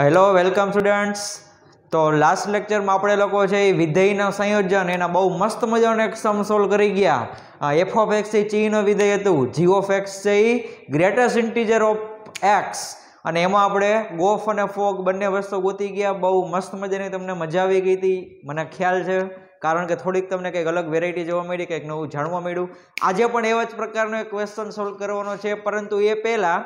Hello welcome students તો last લેક્ચરમાં આપણે લોકો છે એ વિધેયના સંયોજન એના બહુ મસ્ત મજાનો એક્સમ સોલ્વ કરી ગયા એફ ઓફ એક્સ એ ચિહ્ન વિધેય હતું જી ઓફ એક્સ છે એ ગ્રેટેસ્ટ ઇન્ટીજર ઓફ એક્સ અને એમાં આપણે ગોફ અને ફોગ બંને વસ્તુ ગોતી ગયા બહુ મસ્ત મજાની તમને મજા આવી ગઈ હતી મને ખ્યાલ છે કારણ કે થોડીક તમને કંઈક અલગ વેરાયટી જોવા મળી કંઈક નવું જાણવા મળ્યું આજે પણ એવા જ પ્રકારનો એક ક્વેશ્ચન સોલ્વ કરવાનો છે પરંતુ એ પહેલાં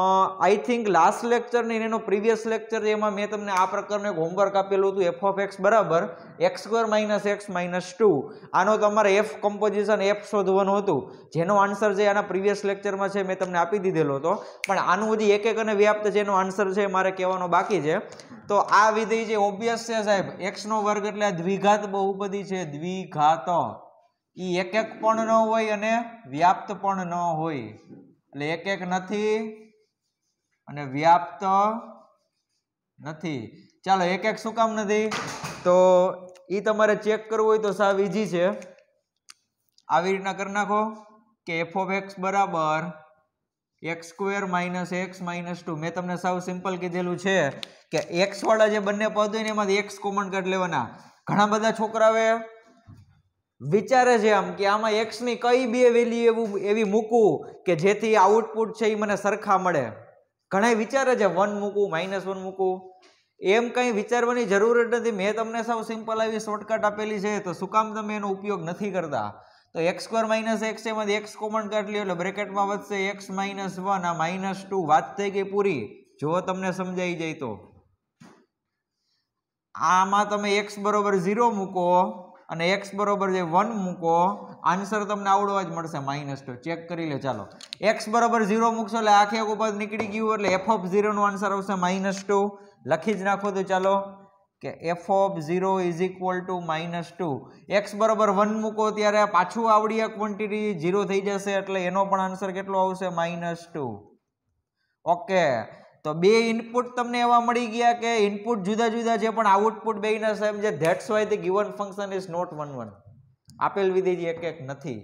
આઈ થિંક લાસ્ટ લેક્ચર ને એનો પ્રીવિયસ લેક્ચર એમાં મેં તમને આ પ્રકારનું એક હોમવર્ક આપેલું હતું એફ ઓફ એક્સ બરાબર X square minus X minus two આનો તમારે એફ કમ્પોઝિશન એફ શોધવાનું હતું જેનો આન્સર છે આના પ્રીવિયસ લેક્ચરમાં છે મેં તમને આપી દીધેલો હતો પણ આનું હજી એક એક અને વ્યાપ્ત જેનો આન્સર છે મારે કહેવાનો બાકી છે તો આ વિધેય જે ઓબ્વિયસ છે સાહેબ એક્સનો વર્ગ એટલે આ દ્વિઘાત બહુપદી છે દ્વિઘાત એ એક એક પણ ન હોય અને વ્યાપ્ત પણ ન હોય એટલે એક એક નથી અને વ્યાપ્ત નથી ચાલો એક એક શું કામ નથી તો એ તમારે ચેક કરવું હોય તો સાવ ઈઝી છે આવી રીતના કરી નાખો કે એફ ઓફ એક્સ બરાબર X square minus X minus two મેં તમને સાવ સિમ્પલ કીધેલું છે કે એક્સવાળા જે બંને પદ હોય ને એમાંથી એક્સ કોમન કાઢ લેવાના ઘણા બધા છોકરાઓએ વિચારે છે આમ કે આમાં એક્સની કઈ બે વેલી એવું એવી મૂકું કે જેથી આઉટપુટ છે એ મને સરખા મળે ઘણા વિચારે છે વન મૂકું માઇનસ વન મૂકું એમ કંઈ વિચારવાની જરૂર જ નથી મેં તમને સૌ સિમ્પલ આવી શોર્ટકટ આપેલી છે તો શું કામ તમે એનો ઉપયોગ નથી કરતા તો એક્સ સ્ક્વેર માઇનસ એક્સ એમાંથી એક્સ કોમન કાઢ લ્યો એટલે બ્રેકેટમાં વધશે એક્સ માઇનસ વન આ માઇનસ ટુ વાત થઈ ગઈ પૂરી જો તમને સમજાઈ જાય તો આમાં તમે એક્સ બરોબર ઝીરો મૂકો અને એક્સ બરોબર જે વન મૂકો આન્સર તમને આવડવા જ મળશે માઇનસ ટુ ચેક કરી લે ચાલો એક્સ બરોબર ઝીરો મૂકશો એટલે આખે આખું ઉપર નીકળી ગયું એટલે એફ ઓફ ઝીરોનું આન્સર આવશે માઇનસ ટુ લખી જ નાખો તો ચાલો કે F of zero is equal to minus two X બરોબર વન મૂકો ત્યારે પાછું આવડી ક્વોન્ટિટી ઝીરો થઈ જશે એટલે એનો પણ આન્સર કેટલો આવશે માઇનસ ટુ ઓકે તો બે ઇનપુટ તમને એવા મળી ગયા કે ઇનપુટ જુદા જુદા છે પણ આઉટપુટ બેના સાહેબ જે that's why the given function is not one one આપેલ વિધેય એક એક નથી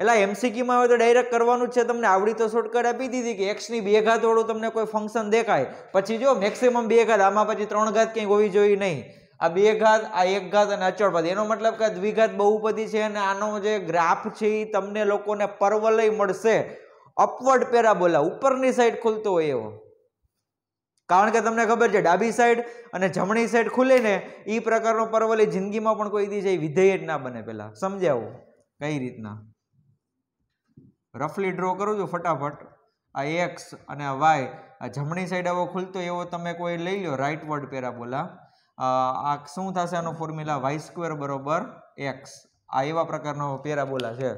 એટલે એમસીક્યુમાં હવે તો ડાયરેક્ટ કરવાનું જ છે તમને આવડી તો શોર્ટકટ આપી દીધી કે એક્સની બે ઘાત વાળું તમને કોઈ ફંક્શન દેખાય પછી જો મેક્સિમમ બે ઘાત આમાં પછી ત્રણ ઘાત ક્યાંય હોવી જોઈએ નહીં આ બે ઘાત આ એક ઘાત અને અચળપદ એનો મતલબ કે દ્વિઘાત બહુપદી છે અને આનો જે ગ્રાફ છે એ તમને લોકોને પરવલય મળશે અપવર્ડ પેરાબોલા ઉપરની સાઈડ ખુલતો હોય એવો કારણ કે તમને ખબર છે ડાબી સાઈડ અને જમણી સાઈડ ખુલે ને એ પ્રકારનો પરવલી જિંદગીમાં પણ કોઈ દી જાય વિધેય જ ના બને પહેલાં સમજાવો કઈ રીતના રફલી ડ્રો કરું છું ફટાફટ આ એક્સ અને આ વાય આ જમણી સાઈડ આવો ખુલતો એવો તમે કોઈ લઈ લો રાઈટ વર્ડ પેરાબોલા આ શું થશે આનો ફોર્મ્યુલા વાય સ્ક્વેર બરોબર એક્સ આ એવા પ્રકારનો પેરાબોલા છે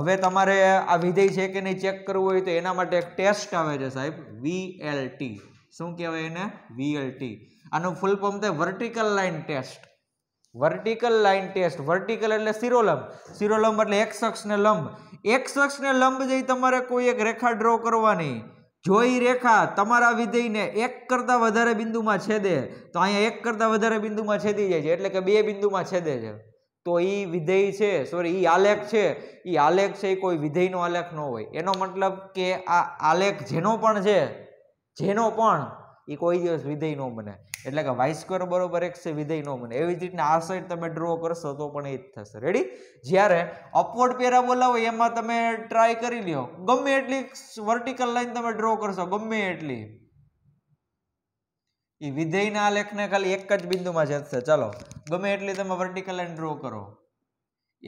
હવે તમારે આ વિધેય છે કે નહીં ચેક કરવું હોય તો એના માટે એક ટેસ્ટ આવે છે સાહેબ વીએલટી શું કહેવાય એને વીએલટી આનું ફૂલ ફોર્મ થાય vertical line test vertical line test vertical એટલે શિરોલંબ શિરોલંબ એટલે એક શખ્સને લંબ એક શખ્સને લંબ જઈ તમારે કોઈ એક રેખા ડ્રો કરવાની જોઈ રેખા તમારા વિધેયને એક કરતાં વધારે બિંદુમાં છેદે તો અહીંયા એક કરતાં વધારે બિંદુમાં છેદી જાય છે એટલે કે બે બિંદુમાં છેદે છે તો એ વિધેય છે સોરી એ આલેખ છે એ આલેખ છે એ કોઈ વિધેયનો આલેખ ન હોય એનો મતલબ કે આ આલેખ જેનો પણ છે જેનો પણ એ કોઈ દિવસ વિધેય ન બને એટલે કે વાય સ્ક્વેર બરોબર એક છે વિધેય ન બને એવી જ રીતના આ સાઈડ તમે ડ્રો કરશો તો પણ એ જ થશે રેડી જ્યારે અપવર્ડ પેરાબોલા હોય એમાં તમે ટ્રાય કરી લ્યો ગમે એટલી વર્ટિકલ લાઈન તમે ડ્રો કરશો ગમે એટલી એ વિધેયના આલેખને ખાલી એક જ બિંદુમાં જશે ચાલો ગમે એટલી તમે વર્ટિકલ લાઈન ડ્રો કરો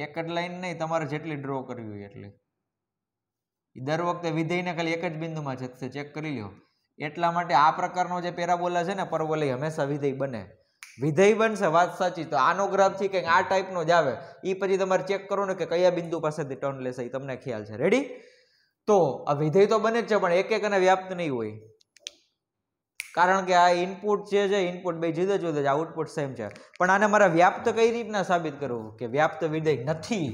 એક જ લાઈન નહીં તમારે જેટલી ડ્રો કરવી હોય એટલી દર વખતે વિધેયને ખાલી એક જ બિંદુમાં જશે ચેક કરી લ્યો એટલા માટે આ પ્રકારનો જે પેરાબોલા છે ને પરવલય હંમેશા વિધેય બને વિધેય બનશે વાત સાચી તો આનો ગ્રાફથી કંઈક આ ટાઈપનો જ આવે એ પછી તમારે ચેક કરો ને કે કયા બિંદુ પાસેથી ટર્ન લેશે એ તમને ખ્યાલ છે રેડી તો આ વિધેય તો બને જ છે પણ એક એક અને વ્યાપ્ત નહીં હોય કારણ કે આ ઇનપુટ જે છે ઇનપુટ બે જુદા જુદા છે આઉટપુટ સેમ છે પણ આને મારા વ્યાપ્ત કઈ રીતના સાબિત કરવું કે વ્યાપ્ત વિધેય નથી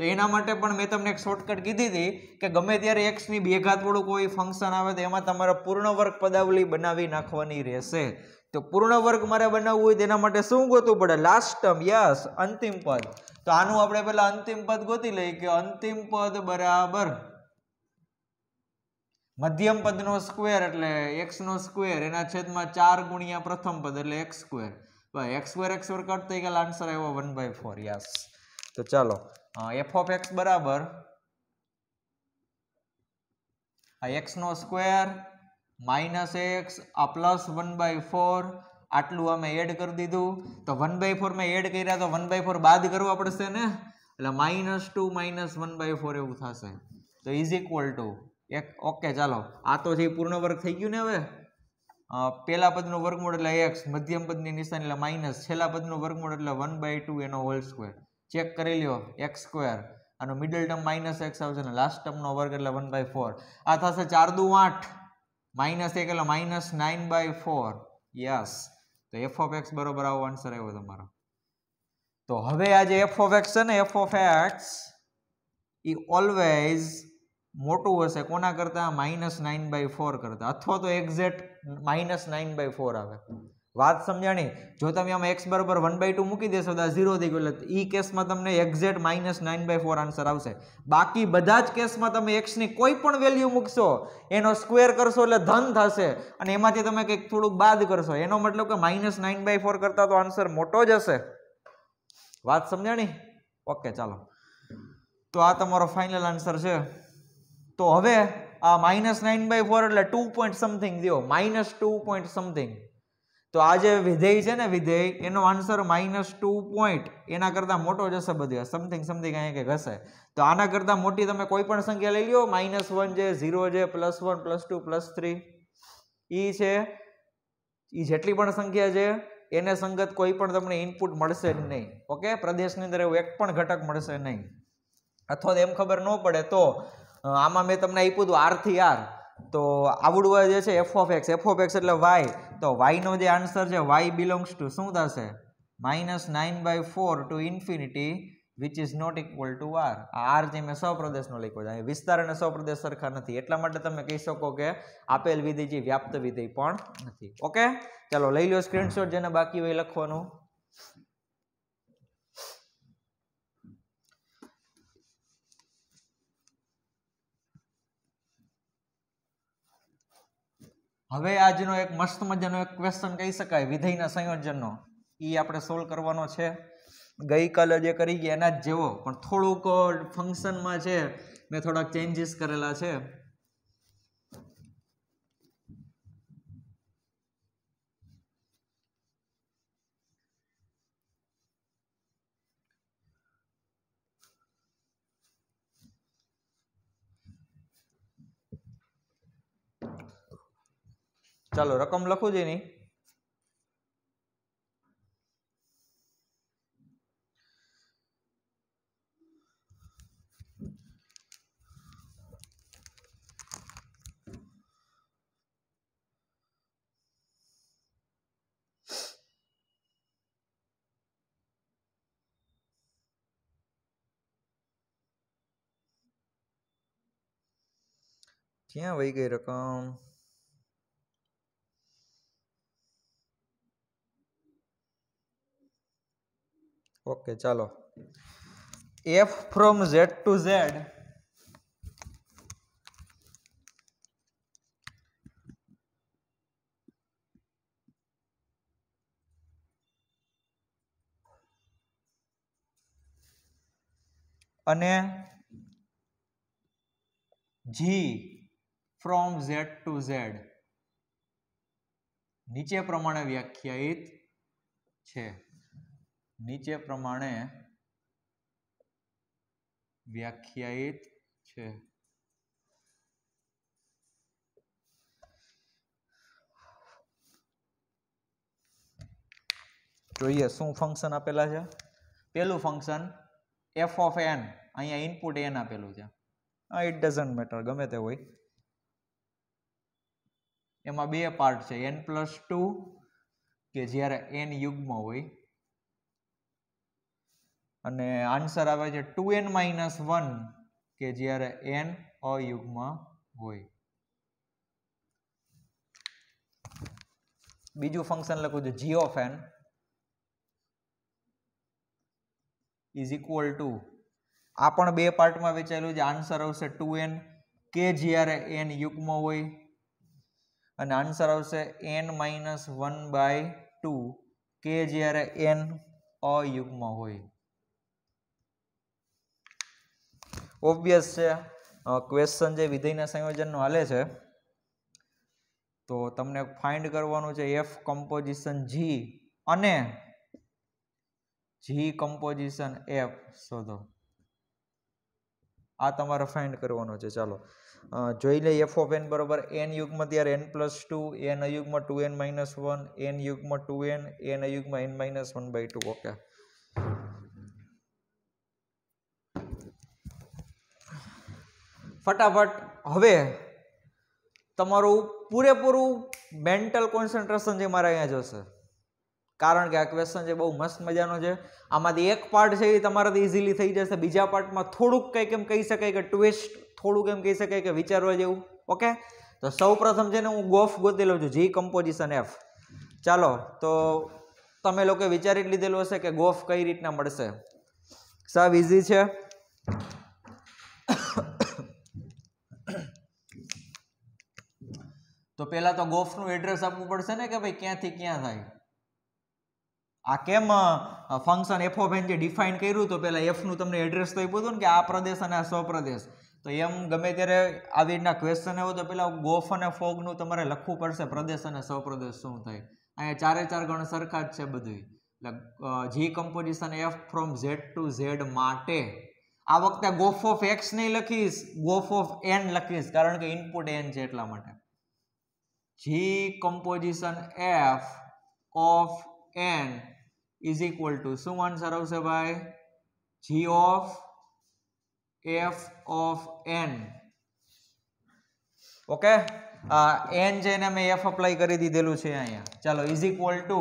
તો એના માટે પણ મેં તમને એક શોર્ટકટ કીધી હતી કે ગમે ત્યારે એક્સની બેઘાતવાળું કોઈ ફંક્શન આવે તો એમાં તમારે પૂર્ણ પદાવલી બનાવી નાખવાની રહેશે તો પૂર્ણ મારે બનાવવું હોય તેના માટે શું ગોતવું પડે લાસ્ટ ટર્મ યસ અંતિમ પદ તો આનું આપણે પહેલાં અંતિમ પદ ગોતી લઈએ કે અંતિમ પદ બરાબર મધ્યમ પદનો સ્ક્વેર એટલે એક્સનો સ્ક્વેર એના છેદમાં ચાર ગુણ્યા પ્રથમ પદ એટલે X square X square X square cut થઈ ગયેલા આન્સર આવ્યો વન બાય ફોર યસ તો ચાલો એફ ઓફ એક્સ બરાબર આ એક્સનો સ્ક્વેર માઇનસ એક્સ આ પ્લસ વન બાય ફોર આટલું અમે એડ કરી દીધું તો વન બાય ફોર મેં એડ કર્યા તો વન બાય ફોર બાદ કરવા પડશે ને એટલે minus two minus one by four એવું થશે તો ઇઝ ઇક્વલ ટુ એક ઓકે ચાલો આ તો જે પૂર્ણ વર્ગ થઈ ગયું ને હવે પહેલા પદનું વર્ગમૂળ એટલે એક્સ મધ્યમ પદની નિશાની એટલે માઇનસ છેલ્લા પદનું વર્ગમૂળ એટલે વન બાય ટુ એનો હોલ સ્ક્વેર ચેક કરી લ્યો એક્સ સ્ક્વેર આનો મિડલ ટર્મ માઇનસ એક્સ આવશે અને લાસ્ટ ટર્મનો વર્ગ એટલે વન બાય ફોર આ થશે ચાર દુ આઠ માઇનસ એક એટલે minus nine by four yes તો એફ ઓફ એક્સ બરોબર આવો આન્સર આવ્યો તમારો તો હવે આ જે એફ ઓફ એક્સ છે ને એફ ઓફ એક્સ એ ઓલવેઝ મોટું હશે કોના કરતાં માઇનસ નાઇન બાય ફોર કરતાં અથવા તો exact minus nine by four આવે વાત સમજાણી જો તમે આમાં એક્સ બરાબર વન બાય ટુ મૂકી દેશો તો ઝીરો થઈ ગયું એટલે ઈ કેસમાં તમને exact minus nine by four answer આવશે બાકી બધા જ કેસમાં તમે એક્સની કોઈ પણ વેલ્યુ મૂકશો એનો સ્ક્વેર કરશો એટલે ધન થશે અને એમાંથી તમે કંઈક થોડુંક બાદ કરશો એનો મતલબ કે માઇનસ નાઇન બાય ફોર કરતાં તો આન્સર મોટો જ હશે વાત સમજાણી ઓકે ચાલો તો આ તમારો ફાઇનલ આન્સર છે તો હવે આ માઇનસ નાઇન બાય ફોર એટલે ટુ પોઈન્ટ સમથિંગ દો માઇનસ ટુ પોઈન્ટ સમથિંગ તો આ જે વિધેય છે ને વિધેય એનો આન્સર માઇનસ ટુ પોઈન્ટ એના કરતાં મોટો જશે બધી સમથિંગ સમથિંગ અહીંયા કંઈક હશે તો આના કરતાં મોટી તમે કોઈ પણ સંખ્યા લઈ લો માઇનસ વન છે ઝીરો છે plus one plus two plus three એ છે એ જેટલી પણ સંખ્યા છે એને સંગત કોઈ પણ તમને ઇનપુટ મળશે જ નહીં ઓકે પ્રદેશની અંદર એવું એક પણ ઘટક મળશે નહીં અથવા એમ ખબર ન પડે તો આમાં મેં તમને આપ્યું હતું આરથી આર તો આવડવું જે છે f of x f of x એટલે વાય તો વાયનો જે આન્સર છે વાય બિલોંગ્સ ટુ શું થશે minus nine by four to infinity which is not equal to R આ આર જે મેં સૌપ્રદેશનો લખ્યો છે વિસ્તાર અને સૌપ્રદેશ સરખા નથી એટલા માટે તમે કહી શકો કે આપેલ વિધિ જે વ્યાપ્ત વિધિ પણ નથી ઓકે ચાલો લઈ લો સ્ક્રીનશોટ જેને બાકી હોય લખવાનું હવે આજનો એક મસ્ત મજાનો એક ક્વેશ્ચન કહી શકાય વિધેયના સંયોજનનો એ આપણે સોલ્વ કરવાનો છે ગઈકાલે જે કરી ગયા એના જ જેવો પણ થોડુંક ફંક્શનમાં છે મેં થોડાક ચેન્જીસ કરેલા છે ચાલો રકમ લખું જ એની ક્યાં વહી ગઈ રકમ ઓકે ચાલો f from Z to Z અને g from Z to Z નીચે પ્રમાણે વ્યાખ્યાયિત છે નીચે પ્રમાણે વ્યાખ્યાયિત છે જોઈએ શું ફંક્શન આપેલા છે પેલું ફંક્શન એફ ઓફ એન અહીંયા ઇનપુટ એન આપેલું છે હા ઇટ ડઝન્ટ મેટર ગમે તે હોય એમાં બે પાર્ટ છે એન પ્લસ ટુ કે જ્યારે એન યુગમાં હોય અને આન્સર આવે છે ટુ એન માઇનસ વન કે જ્યારે એન અયુગ્મ હોય બીજું ફંક્શન લખું છું જીઓ ફેન ઇઝ ઇક્વલ ટુ આ પણ બે પાર્ટમાં વેચાયેલું છે આન્સર આવશે ટુ એન કે જ્યારે એન યુગ્મ હોય અને આન્સર આવશે n minus one by two કે જ્યારે એન અયુગ્મ હોય ઓબ્વિયસ છે ક્વેશ્ચન જે વિધેયના સંયોજનનો હાલે છે તો તમને ફાઇન્ડ કરવાનું છે એફ કમ્પોઝિશન જી અને જી કમ્પોઝિશન એફ શોધો આ તમારે ફાઇન્ડ કરવાનો છે ચાલો જોઈ લઈએ એફ ઓફ એન બરોબર એન યુગમાં ત્યારે એન પ્લસ ટુ એન અયુગમાં two n minus one n યુગમાં ટુ એન એન અયુગમાં n minus one by two okay ફટાફટ હવે તમારું પૂરેપૂરું મેન્ટલ કોન્સન્ટ્રેશન જે મારા અહીંયા જોશે કારણ કે આ ક્વેશ્ચન જે બહુ મસ્ત મજાનો છે આમાંથી એક પાર્ટ છે એ તમારાથી ઇઝીલી થઈ જશે બીજા પાર્ટમાં થોડુંક કંઈક એમ કહી શકાય કે ટ્વિસ્ટ થોડુંક એમ કહી શકાય કે વિચારવા જેવું ઓકે તો સૌ પ્રથમ છે ને હું ગોફ ગોતી લઉં છું જી કમ્પોઝિશન એફ ચાલો તો તમે લોકો વિચારી જ લીધેલું હશે કે ગોફ કઈ રીતના મળશે સાવ ઇઝી છે તો પહેલાં તો ગોફનું એડ્રેસ આપવું પડશે ને કે ભાઈ ક્યાંથી ક્યાં થાય આ કેમ ફંક્શન એફ ઓફ જે ડિફાઇન કર્યું તો પહેલાં એફનું તમને એડ્રેસ તો આપ્યું હતું ને કે આ પ્રદેશ અને આ સ્વપ્રદેશ તો એમ ગમે ત્યારે આવી રીતના ક્વેશ્ચન આવ્યો તો પહેલાં ગોફ અને ફોગનું તમારે લખવું પડશે પ્રદેશ અને સ્વપ્રદેશ શું થાય અહીંયા ચારે ચાર ગણ સરખા જ છે બધું એટલે g composition f from Z to Z માટે આ વખતે ગોફ ઓફ એક્સ નહીં લખીશ ગોફ ઓફ એન લખીશ કારણ કે ઇનપુટ એન છે એટલા માટે g composition f of n is equal to શું આન્સર આવશે ભાઈ g of f of n okay n છે એને મેં એફ અપ્લાય કરી દીધેલું છે અહીંયા ચાલો ઇઝ ઇક્વલ ટુ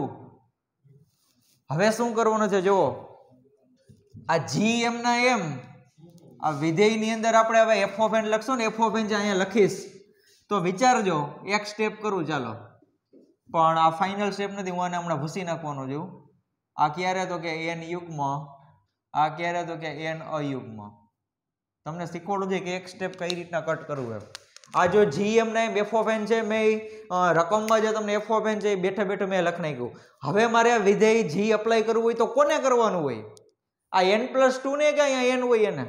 હવે શું કરવાનું છે જુઓ આ જી એમના એમ આ વિધેયની અંદર આપણે હવે એફ ઓફ એન લખશું ને એફ ઓફ એન જે અહીંયા લખીશ તો વિચારજો એક સ્ટેપ કરું ચાલો પણ આ ફાઇનલ સ્ટેપ નથી હું આને હમણાં ભૂસી નાખવાનો છું આ ક્યારે તો કે એન યુગ્મ આ ક્યારે તો કે એન અયુગ્મ તમને શીખવાડું છે કે એક સ્ટેપ કઈ રીતના કટ કરવું એમ આ જો જી એમ એફ ઓફ એન છે મેં રકમમાં જે તમને એફ ઓફ એન છે એ બેઠે બેઠે મેં લખી નાખ્યું હવે મારે વિધેય જી અપ્લાય કરવું હોય તો કોને કરવાનું હોય આ એન પ્લસ ટુ ને કે અહીંયા એન હોય એને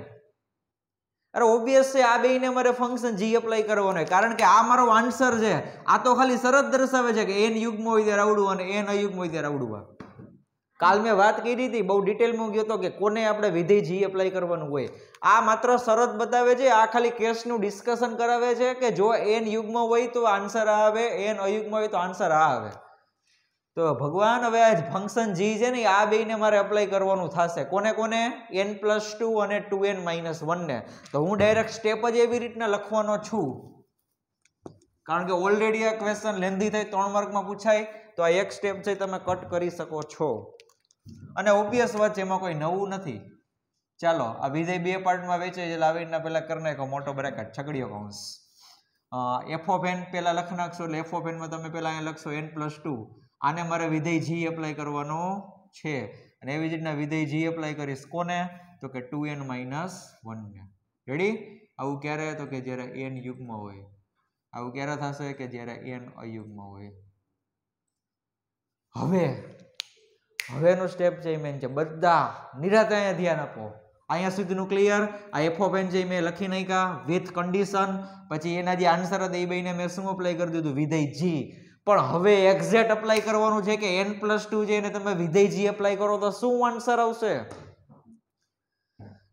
અરે ઓબ્વિયસ છે આ બેને મારે ફંક્શન જી એપ્લાય કરવાનો કારણ કે આ મારો આન્સર છે આ તો ખાલી શરત દર્શાવે છે કે એન યુગમાં હોય ત્યારે આવડવું અને એન અયુગમાં હોય ત્યારે આવડવું કાલ મેં વાત કરી હતી બહુ ડિટેલમાં ગયો હતો કે કોને આપણે વિધેય જી એપ્લાય કરવાનું હોય આ માત્ર શરત બતાવે છે આ ખાલી કેસનું ડિસ્કશન કરાવે છે કે જો એન યુગમાં હોય તો આન્સર આવે એન અયુગમાં હોય તો આન્સર આ આવે તો ભગવાન હવે આ ફંક્શન જી છે ને આ બેને મારે એપ્લાય કરવાનું થશે કોને કોને એન પ્લસ ટુ અને ટુ એન માઇનસ વનને તો હું ડાયરેક્ટ સ્ટેપ જ એવી રીતના લખવાનો છું કારણ કે ઓલરેડી આ ક્વેશ્ચન લેન્ધી થાય ત્રણ માર્કમાં પૂછાય તો આ એક સ્ટેપ છે તમે કટ કરી શકો છો અને ઓબ્વિયસ વાત છે એમાં કોઈ નવું નથી ચાલો આ વિજય બે પાર્ટમાં વેચે છે લાવીને પહેલાં કરી નાખો મોટો બ્રેકેટ છગડીયો કૌંસ એફ ઓફ એન પહેલાં લખી નાખશો એટલે એફ ઓફ એનમાં તમે પહેલાં અહીંયા લખશો એન પ્લસ ટુ આને મારે વિધેય જી એપ્લાય કરવાનો છે અને એવી જ રીતના વિધેય જી એપ્લાય કરીશ કોને તો કે ટુ એન માઇનસ વનને રેડી આવું ક્યારે તો કે જ્યારે એન યુગ્મ હોય આવું ક્યારે થશે કે જ્યારે એન અયુગ્મ હોય હવે હવેનું સ્ટેપ છે એ મેન છે બધા નિરાતે અહીંયા ધ્યાન આપો અહીંયા સુધીનું ક્લિયર આ એફ ઓફ એન જે મેં લખી નાખ્યા વિથ કન્ડિશન પછી એના જે આન્સર હતા એ બેને મેં શું અપ્લાય કરી દીધું વિધેય જી પણ હવે એક્ઝેટ અપ્લાય કરવાનું છે કે એન પ્લસ ટુ છે એને તમે વિધેય જી એપ્લાય કરો તો શું આન્સર આવશે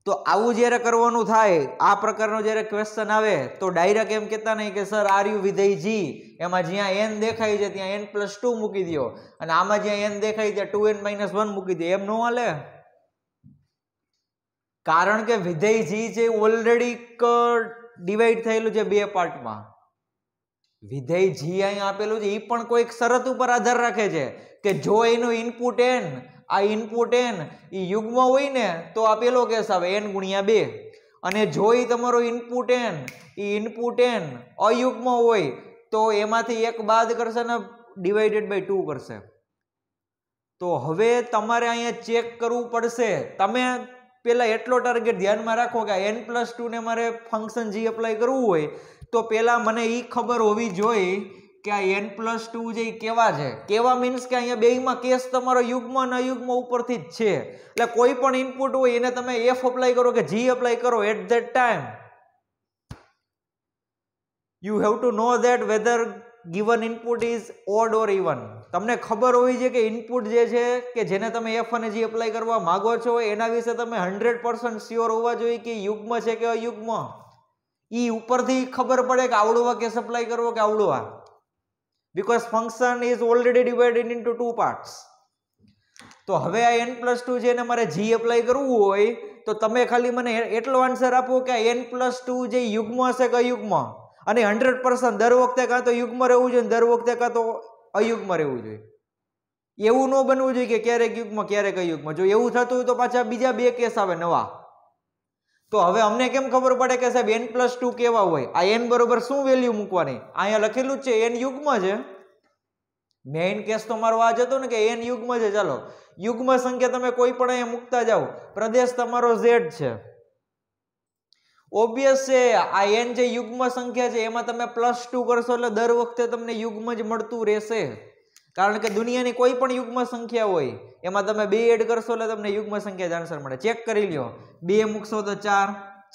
તો આવું જ્યારે કરવાનું થાય આ પ્રકારનો જ્યારે ક્વેશ્ચન આવે તો ડાયરેક્ટ એમ કહેતા નહીં કે સર આર યુ વિધેય જી એમાં જ્યાં એન દેખાય છે ત્યાં એન પ્લસ ટુ મૂકી દો અને આમાં જ્યાં એન દેખાય ત્યાં ટુ એન માઇનસ વન મૂકી દે એમ ન હાલે કારણ કે વિધેય જી છે ઓલરેડી ડિવાઈડ થયેલું છે બે પાર્ટમાં વિધેય જી અહીં આપેલું છે એ પણ કોઈક શરત ઉપર આધાર રાખે છે કે જો એનું ઇનપુટ એન આ ઇનપુટ એન એ યુગ્મ હોય ને તો આપેલો કેસ આવે એન ગુણ્યા બે અને જો એ તમારો ઇનપુટ એન એ ઇનપુટ એન અયુગ્મ હોય તો એમાંથી એક બાદ કરશે ને ડિવાઈડેડ બાય ટુ કરશે તો હવે તમારે અહીંયા ચેક કરવું પડશે તમે પહેલાં એટલો ટાર્ગેટ ધ્યાનમાં રાખો કે એન પ્લસ ટુને મારે ફંક્શન જી એપ્લાય કરવું હોય તો પહેલાં મને એ ખબર હોવી જોઈએ કે આ એન પ્લસ ટુ જે કેવા છે કેવા મીન્સ કે અહીંયા બેમાં કેસ તમારો યુગ્મ અને અયુગ્મ ઉપરથી જ છે એટલે કોઈ પણ ઇનપુટ હોય એને તમે એફ અપ્લાય કરો કે જી અપ્લાય કરો at that time you have to know that whether given input is odd or even તમને ખબર હોવી જોઈએ કે ઇનપુટ જે છે કે જેને તમે એફ અને જી એપ્લાય કરવા માગો છો એના વિશે તમે હંડ્રેડ પર્સન્ટ સ્યોર હોવા જોઈએ કે યુગ્મ છે કે અયુગ્મ એ ઉપરથી ખબર પડે કે આવડવા આ કેસ એપ્લાય કરવો કે આવડવા આ because function is already divided into two parts તો હવે આ એન પ્લસ ટુ જે એને મારે જી એપ્લાય કરવું હોય તો તમે ખાલી મને એટલો આન્સર આપો કે એન પ્લસ ટુ જે યુગ્મ હશે કે અયુગ્મ અને હંડ્રેડ પર્સન્ટ દર વખતે કાં તો યુગ્મ રહેવું જોઈએ દર વખતે કાં તો અયુગ્મ રહેવું જોઈએ એવું ન બનવું જોઈએ કે ક્યારેક યુગ્મ ક્યારેક અયુગ્મ જો એવું થતું હોય તો પાછા બીજા બે કેસ આવે નવા તો હવે અમને કેમ ખબર પડે કે સાહેબ એન પ્લસ ટુ કેવા હોય આ એન બરોબર શું વેલ્યુ મૂકવાની અહીંયા લખેલું જ છે એન યુગમાં છે મેઇન કેસ તો મારો આ જ હતો ને કે એન યુગમાં છે ચાલો યુગ્મ સંખ્યા તમે કોઈ પણ અહીંયા મૂકતા જાઓ પ્રદેશ તમારો ઝેડ છે ઓબ્વિયસ છે આ એન જે યુગ્મ સંખ્યા છે એમાં તમે પ્લસ ટુ કરશો એટલે દર વખતે તમને યુગ્મ જ મળતું રહેશે કારણ કે દુનિયાની કોઈ પણ યુગ્મ સંખ્યા હોય એમાં તમે બે એડ કરશો એટલે તમને યુગ્મ સંખ્યા આન્સર મળે ચેક કરી લ્યો બે મૂકશો તો ચાર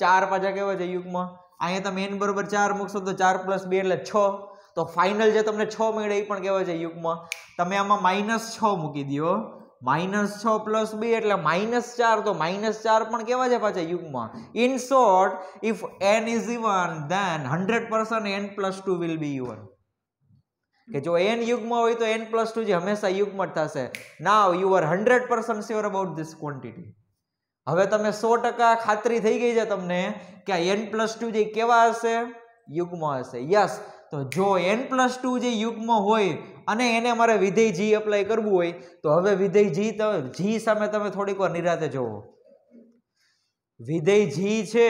ચાર પાછા કેવા છે યુગ્મ અહીંયા તમે એન બરોબર ચાર મૂકશો તો ચાર પ્લસ બે એટલે છ તો ફાઇનલ જે તમને છ મળે એ પણ કહેવાય છે યુગ્મ તમે આમાં માઇનસ છ મૂકી દો માઇનસ છ પ્લસ બે એટલે માઇનસ ચાર તો માઇનસ ચાર પણ કેવા છે પાછા યુગમાં in short if n is even then hundred percent n plus two will be even કે જો એન યુગમાં હોય તો એન પ્લસ ટુ જે હંમેશા યુગમાં જ થશે ના you are hundred percent sure about this quantity હવે તમે સો ટકા ખાતરી થઈ ગઈ છે તમને કે આ એન પ્લસ ટુ જે કેવા હશે યુગમાં હશે યસ તો જો એન પ્લસ ટુ જે યુગમાં હોય અને એને મારે વિધેય જી એપ્લાય કરવું હોય તો હવે વિધેય જી તમે જી સામે તમે થોડીક વાર નિરાતે જોવો વિધેય જી છે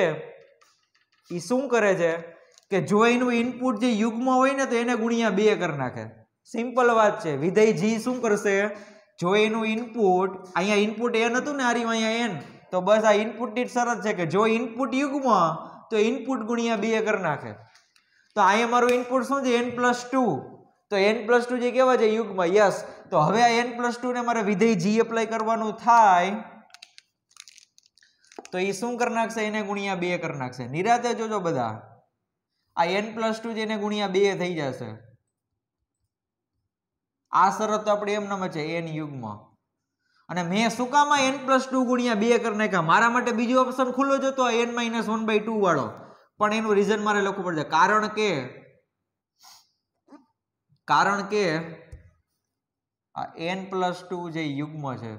એ શું કરે છે કે જો એનું ઇનપુટ જે યુગમાં હોય ને તો એને ગુણ્યા બે કરી નાખે સિમ્પલ વાત છે વિધેય જી શું કરશે જો એનું ઇનપુટ અહીંયા ઇનપુટ એન હતું ને આરી અહીંયા એન તો બસ આ ઇનપુટની શરત છે કે જો ઇનપુટ યુગમાં તો ઇનપુટ ગુણ્યા બે કરી નાખે તો અહીંયા મારું ઇનપુટ શું છે એન પ્લસ ટુ તો એન પ્લસ ટુ જે કેવા છે યુગમાં યસ તો હવે આ એન પ્લસ ને મારે વિધેય જી એપ્લાય કરવાનું થાય તો એ શું કરી નાખશે એને ગુણ્યા બે કરી નાખશે નિરાતે જોજો બધા આ એન પ્લસ ટુ એને ગુણ્યા બે થઈ જશે આ શરત આપણે એમ નમે છે એન યુગમાં અને મેં શું કામ એન પ્લસ ટુ ગુણ્યા બે કરી નાખ્યા મારા માટે બીજો ઓપ્શન ખુલ્લો જ હતો n minus one by two વાળો પણ એનું રીઝન મારે લખવું પડશે કારણ કે કારણ કે આ એન પ્લસ ટુ જે યુગ્મ છે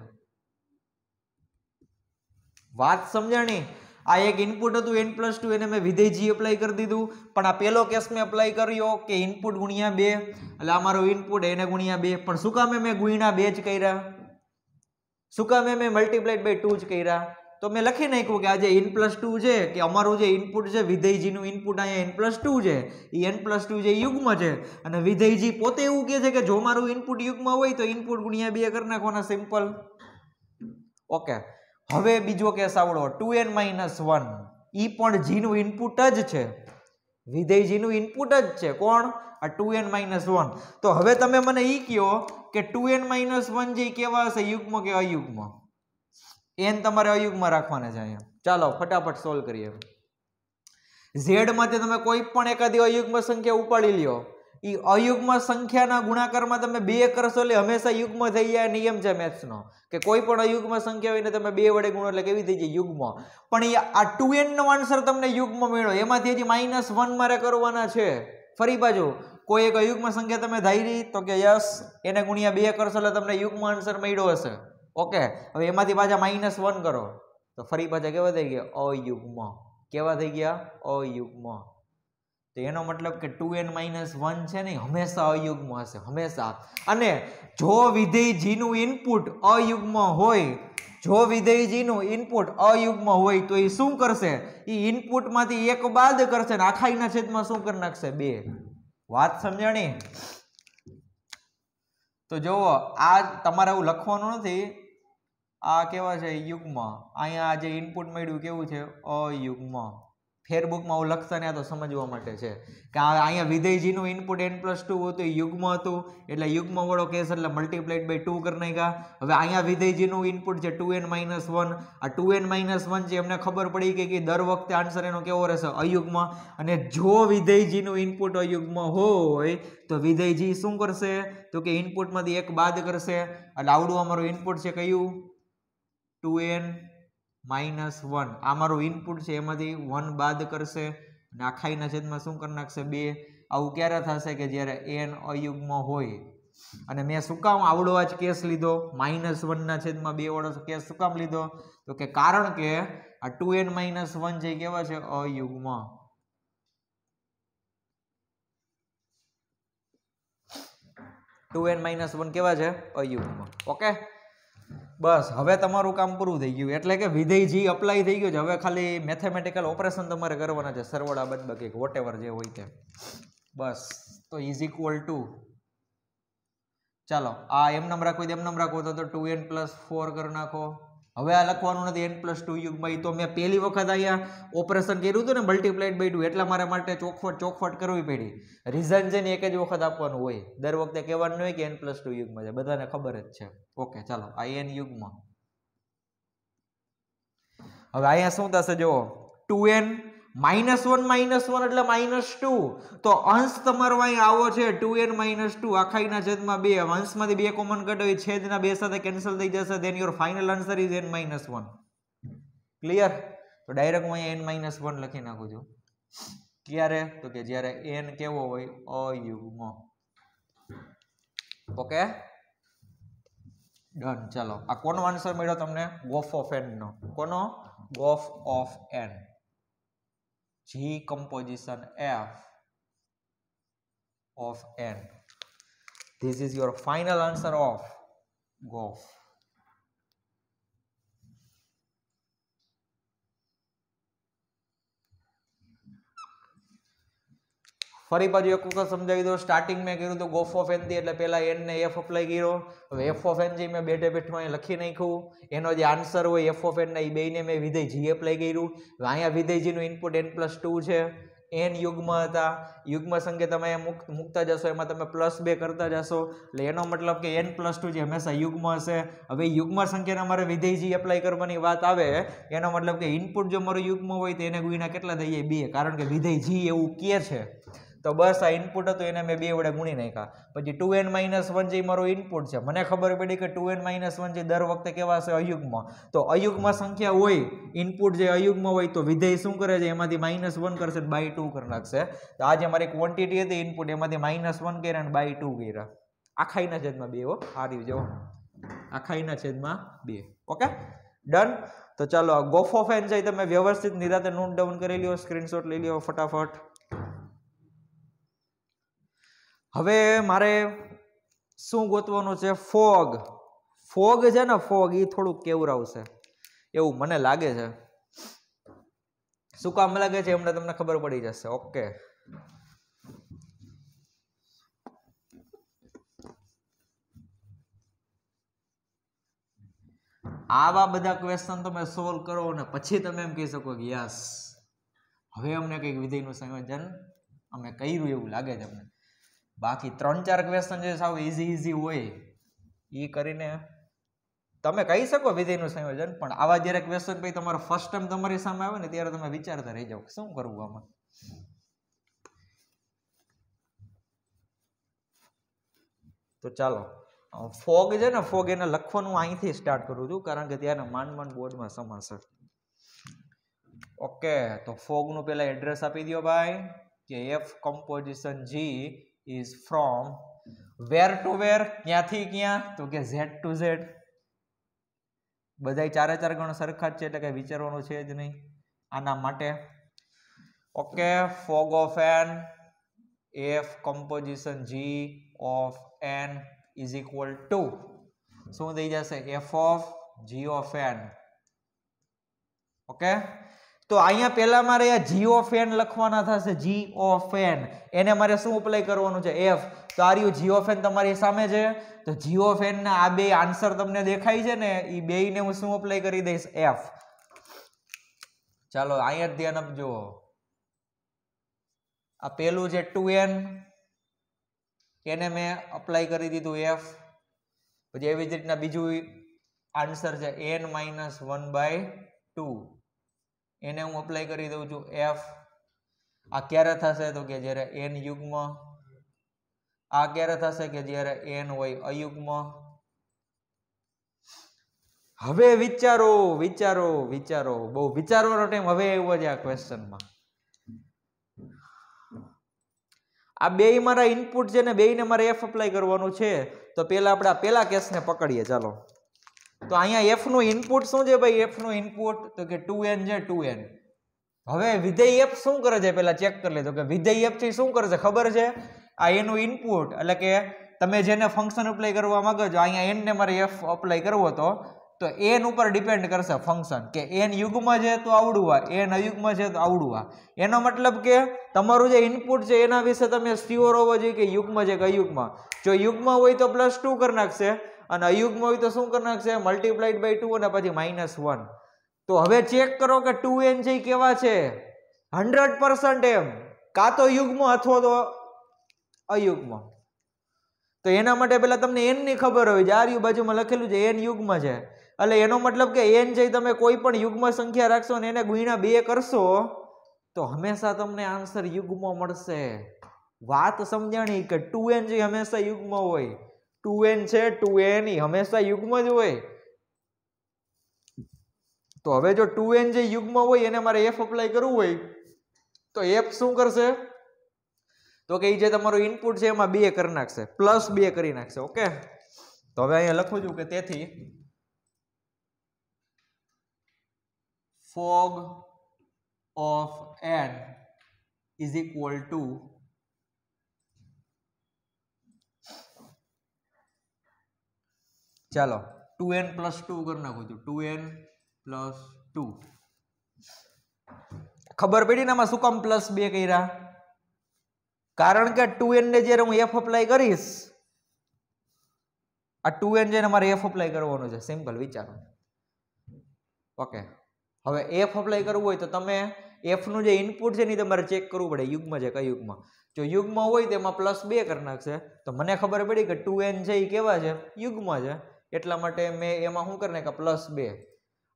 વાત સમજાણી આ એક ઇનપુટ હતું એન પ્લસ ટુ એને મેં વિધેય જી એપ્લાય કરી દીધું પણ આ પહેલો કેસ મેં એપ્લાય કર્યો કે ઇનપુટ ગુણ્યા બે એટલે અમારો ઇનપુટ એને ગુણ્યા બે પણ શું કામે મેં ગુણ્યા બે જ કર્યા શું કામે મેં મલ્ટીપ્લાઇડ બાય ટુ જ કર્યા તો મેં લખી નાખ્યું કે આ જે એન પ્લસ ટુ છે કે અમારું જે ઇનપુટ છે વિધેયજીનું ઇનપુટ અહીંયા એન પ્લસ ટુ છે એ એન પ્લસ ટુ જે યુગમાં છે અને વિધેયજી પોતે એવું કહે છે કે જો મારું ઇનપુટ યુગમાં હોય તો ઇનપુટ ગુણ્યા બે કરી નાખવાના સિમ્પલ ઓકે હવે બીજો કેસ આવડો ટુ એન માઇનસ વન એ પણ જીનું ઇનપુટ જ છે વિધેય જીનું ઇનપુટ જ છે કોણ આ ટુ એન માઇનસ વન તો હવે તમે મને એ કહો કે ટુ એન માઇનસ વન જે કેવા હશે યુગ્મ કે અયુગ્મ એન તમારે અયુગમાં રાખવાના છે અહીંયા ચાલો ફટાફટ સોલ્વ કરીએ ઝેડમાંથી તમે કોઈ પણ એકાદી અયુગ્મ સંખ્યા ઉપાડી લ્યો એ અયુગ્મ સંખ્યાના ગુણાકારમાં તમે બે કરશો એટલે હંમેશા યુગ્મ થઈ જાય નિયમ છે મેથ્સનો કે કોઈ પણ અયુગ્મ સંખ્યા હોય ને તમે બે વડે ગુણો એટલે કેવી થઈ જાય યુગ્મ પણ એ આ ટુ એનનો આન્સર તમને યુગ્મ મળ્યો એમાંથી હજી માઇનસ વન મારે કરવાના છે ફરી બાજુ કોઈ એક અયુગ્મ સંખ્યા તમે ધારી તો કે યસ એને ગુણ્યા બે કરશો એટલે તમને યુગ્મ આન્સર મળ્યો હશે ઓકે હવે એમાંથી પાછા માઇનસ વન કરો તો ફરી પાછા કેવા થઈ ગયા અયુગ્મ કેવા થઈ ગયા અયુગ્મ તો એનો મતલબ કે ટુ એન માઇનસ વન છે ને હંમેશા અયુગ્મ હશે હંમેશા અને જો વિધેય જીનું ઇનપુટ અયુગ્મ હોય જો વિધેયજીનું ઇનપુટ અયુગ્મ હોય તો એ શું કરશે એ ઇનપુટમાંથી એક બાદ કરશે ને આખા એના છેદમાં શું કરી નાખશે બે વાત સમજાણી તો જુઓ આ તમારે એવું લખવાનું નથી આ કેવા છે યુગ્મ અહીંયા જે ઇનપુટ મળ્યું કેવું છે અયુગ્મ ફેરબુકમાં હું લખતા ને આ તો સમજવા માટે છે કે અહીંયા વિધેયજીનું ઇનપુટ એન પ્લસ ટુ હતું યુગ્મ હતું એટલે યુગ્મવાળો કેસ એટલે મલ્ટીપ્લાઇડ બાય ટુ કરી નાખ્યા હવે અહીંયા વિધેયજીનું ઇનપુટ છે ટુ એન માઇનસ વન આ ટુ એન માઇનસ વન છે એમને ખબર પડી કે દર વખતે આન્સર એનો કેવો રહેશે અયુગ્મ અને જો વિધેયજીનું ઇનપુટ અયુગ્મ હોય તો વિધેયજી શું કરશે તો કે ઇનપુટમાંથી એક બાદ કરશે એટલે આવડું અમારું ઇનપુટ છે કયું ટુ એન માઇનસ વન આ મારું ઇનપુટ છે એમાંથી વન બાદ કરશે અને આખાઈના છેદમાં શું કરી નાખશે બે આવું ક્યારે થશે કે જ્યારે એન અયુગ્મ હોય અને મેં શું કામ આવડો જ કેસ લીધો માઇનસ વનના છેદમાં બે વાળો કેસ શું કામ લીધો તો કે કારણ કે આ ટુ એન માઇનસ વન જે કેવા છે અયુગ્મ ટુ એન માઇનસ વન કેવા છે અયુગ્મ ઓકે બસ હવે તમારું કામ પૂરું થઈ ગયું એટલે કે વિધેય જી અપ્લાય થઈ ગયું છે હવે ખાલી મેથેમેટિકલ ઓપરેશન તમારે કરવાના છે સરવાળા બદબકી વોટ વોટેવર જે હોય તે બસ તો ઇઝ ઇક્વલ ટુ ચાલો આ એમ નામ રાખો એમ નામ રાખો તો ટુ એન પ્લસ ફોર કરી નાખો હવે આ લખવાનું નથી એન પ્લસ ટુ યુગમાં એ તો મેં પહેલી વખત અહીંયા ઓપરેશન કર્યું હતું ને મલ્ટીપ્લાઇડ બાય ટુ એટલા મારા માટે ચોખવટ ચોખવટ કરવી પડી રીઝન છે ને એક જ વખત આપવાનું હોય દર વખતે કહેવાનું હોય કે એન પ્લસ ટુ યુગમાં છે બધાને ખબર જ છે ઓકે ચાલો આઈએન યુગમાં હવે અહીંયા શું થશે જુઓ two n minus one minus one એટલે માઇનસ ટુ તો અંશ તમારો અહીં આવો છે ટુ એન માઇનસ ટુ આખાઈના છેદમાં બે અંશમાંથી બે કોમન કટ કટાવી છેદના બે સાથે કેન્સલ થઈ જશે then your final answer is n minus one clear તો ડાયરેક્ટ હું એન માઇનસ વન લખી નાખું છું ક્યારે તો કે જ્યારે એન કેવો હોય અયુગ્મ ઓકે ડન ચાલો આ કોનો આન્સર મળ્યો તમને ગોફ ઓફ એનનો કોનો g of of n G composition F of N. This is your final answer of golf. ફરી પાછું એક વખત સમજાવી દો સ્ટાર્ટિંગ મેં કર્યું તો ગોફ ઓફ એનથી એટલે પહેલાં એનને એફ અપ્લાય કર્યો હવે એફ ઓફ એન જે મેં બે ડેબિટમાં લખી નાખ્યું એનો જે આન્સર હોય એફ ઓફ એનના એ બેને મેં વિધેય જી એપ્લાય કર્યું અહીંયા વિધેયજીનું ઇનપુટ એન પ્લસ ટુ છે એન યુગ્મ હતા યુગ્મ સંખ્યા તમે અહીંયા મૂકતા જશો એમાં તમે પ્લસ બે કરતા જશો એટલે એનો મતલબ કે એન પ્લસ ટુ જે હંમેશા યુગ્મ હશે હવે યુગ્મ સંખ્યાને અમારે વિધેયજી એપ્લાય કરવાની વાત આવે એનો મતલબ કે ઇનપુટ જો મારું યુગ્મ હોય તો એને ગુણ્યા કેટલા થઈએ જાય બે કારણ કે વિધેય જી એવું કે છે તો બસ આ ઇનપુટ હતું એને મેં બે વડે ગુણી નાખ્યા પછી ટુ એન માઇનસ વન જે મારો ઇનપુટ છે મને ખબર પડી કે ટુ એન માઇનસ વન જે દર વખતે કહેવાશે અયુગમાં તો અયુગમાં સંખ્યા હોય ઇનપુટ જે અયુગમાં હોય તો વિધેય શું કરે છે એમાંથી માઇનસ વન કરશે બાય ટુ કરી નાખશે તો આજે મારી ક્વોન્ટિટી હતી ઇનપુટ એમાંથી માઇનસ વન કર્યા અને બાય ટુ કર્યા આખાઈના છેદમાં બે હો હારી જવો આખાઈના છેદમાં બે ઓકે ડન તો ચાલો ગોફોફેન જઈ તમે વ્યવસ્થિત નિરાતે નોટ ડાઉન કરી લ્યો સ્ક્રીનશોટ લઈ લ્યો ફટાફટ હવે મારે શું ગોતવાનું છે ફોગ ફોગ છે ને ફોગ એ થોડુંક કેવરાવશે એવું મને લાગે છે શું કામ લાગે છે એમને તમને ખબર પડી જશે ઓકે આવા બધા ક્વેશ્ચન તમે સોલ્વ કરો અને પછી તમે એમ કહી શકો કે યસ હવે અમને કંઈક વિધિનું સંયોજન અમે કર્યું એવું લાગે છે અમને બાકી ત્રણ ચાર ક્વેશ્ચન જે સાવ ઇઝી ઇઝી હોય એ કરીને તમે કહી શકો વિધેયનું સંયોજન પણ આવા જ્યારે ક્વેશ્ચન ભાઈ તમારો ફર્સ્ટ ટાઈમ તમારી સામે આવે ને ત્યારે તમે વિચારતા રહી જાઓ શું કરવું આમાં તો ચાલો ફોગ છે ને ફોગ એને લખવાનું અહીંથી સ્ટાર્ટ કરું છું કારણ કે ત્યારે માંડ બોર્ડમાં સમાશે ઓકે તો ફોગનું પહેલાં એડ્રેસ આપી દો ભાઈ કે f composition g is from where to where ક્યાંથી ક્યાં તો કે ઝેડ ટુ ઝેડ બધાય ચારે ચાર ગણો સરખા જ છે એટલે કે વિચારવાનું છે જ નહીં આના માટે okay f o g of n f composition g of n is equal to શું થઈ જશે f of g of n okay તો અહીંયા પહેલાં મારે આ જી ઓફ એન લખવાના થશે જી ઓફ એન એને મારે શું અપ્લાય કરવાનું છે એફ તો આ રહ્યું જીઓ ફેન તમારી સામે છે તો જીઓ ફેનના આ બે આન્સર તમને દેખાય છે ને એ બેયને હું શું અપ્લાય કરી દઈશ એફ ચાલો અહીંયા ધ્યાન આપજો આ પેલું છે ટુ એન એને મેં અપ્લાય કરી દીધું એફ પછી એવી જ રીતના બીજું આન્સર છે n minus one by two એને હું અપ્લાય કરી દઉં છું એફ આ ક્યારે થશે તો કે જ્યારે એન યુગ્મ આ ક્યારે થશે કે જ્યારે એન હોય અયુગ્મ હવે વિચારો વિચારો વિચારો બહુ વિચારવાનો ટાઈમ હવે એવો છે આ ક્વેશ્ચનમાં આ બે મારા ઇનપુટ છે ને બેયને મારે એફ અપ્લાય કરવાનું છે તો પહેલાં આપણે આ પહેલા કેસને પકડીએ ચાલો તો અહીંયા એફનું ઇનપુટ શું છે ભાઈ એફનું ઇનપુટ તો કે ટુ એન છે ટુ એન હવે વિધેય એફ શું કરે છે પહેલાં ચેક કરી લેજો કે વિધેય એફથી શું કરે છે ખબર છે આ એનું ઇનપુટ એટલે કે તમે જેને ફંક્શન એપ્લાય કરવા માગો છો અહીંયા એનને મારે એફ અપ્લાય કરવો હતો તો એન ઉપર ડિપેન્ડ કરશે ફંક્શન કે એન યુગમાં છે તો આવડું આ એન અયુગમાં છે તો આવડું આ એનો મતલબ કે તમારું જે ઇનપુટ છે એના વિશે તમે શ્યોર હોવો જોઈએ કે યુગમાં છે કે અયુગમાં જો યુગમાં હોય તો પ્લસ ટુ કરી નાખશે અને અયુગ્મ હોય તો શું કરી નાખશે મલ્ટીપ્લાઇડ બાય ટુ અને પછી માઇનસ વન તો હવે ચેક કરો કે ટુ એન જે કેવા છે હંડ્રેડ પર્સન્ટ એમ કાં તો યુગ્મ અથવા તો અયુગ્મ તો એના માટે પહેલાં તમને એનની ખબર હોય જે યુ બાજુમાં લખેલું છે એન યુગ્મ છે એટલે એનો મતલબ કે એન જે તમે કોઈ પણ યુગ્મ સંખ્યા રાખશો ને એને ગુણા બે કરશો તો હંમેશા તમને આન્સર યુગ્મ મળશે વાત સમજાણી કે ટુ એન જે હંમેશા યુગ્મ હોય ટુ એન છે ટુ એન હંમેશા યુગમાં જ હોય તો હવે જો ટુ એન જે યુગમાં હોય એને મારે એફ અપ્લાય કરવું હોય તો એફ શું કરશે તો કે એ જે તમારું ઇનપુટ છે એમાં બે કરી નાખશે પ્લસ બે કરી નાખશે ઓકે તો હવે અહીંયા લખું છું કે તેથી fog of n is equal to ચાલો ટુ એન પ્લસ ટુ કરી નાખું છું ટુ એન પ્લસ ટુ ખબર પડી ને આમાં શું કામ પ્લસ બે કર્યા કારણ કે ટુ એનને જ્યારે હું એફ અપ્લાય કરીશ આ ટુ એન જઈને મારે એફ અપ્લાય કરવાનો છે સિમ્પલ વિચારો ઓકે હવે એફ અપ્લાય કરવું હોય તો તમે એફનું જે ઇનપુટ છે ને તમારે ચેક કરવું પડે યુગમાં છે કઈ યુગમાં જો યુગમાં હોય તેમાં પ્લસ બે કરી નાખશે તો મને ખબર પડી કે ટુ એન છે એ કેવા છે યુગમાં છે એટલા માટે મેં એમાં શું કરીને કે પ્લસ બે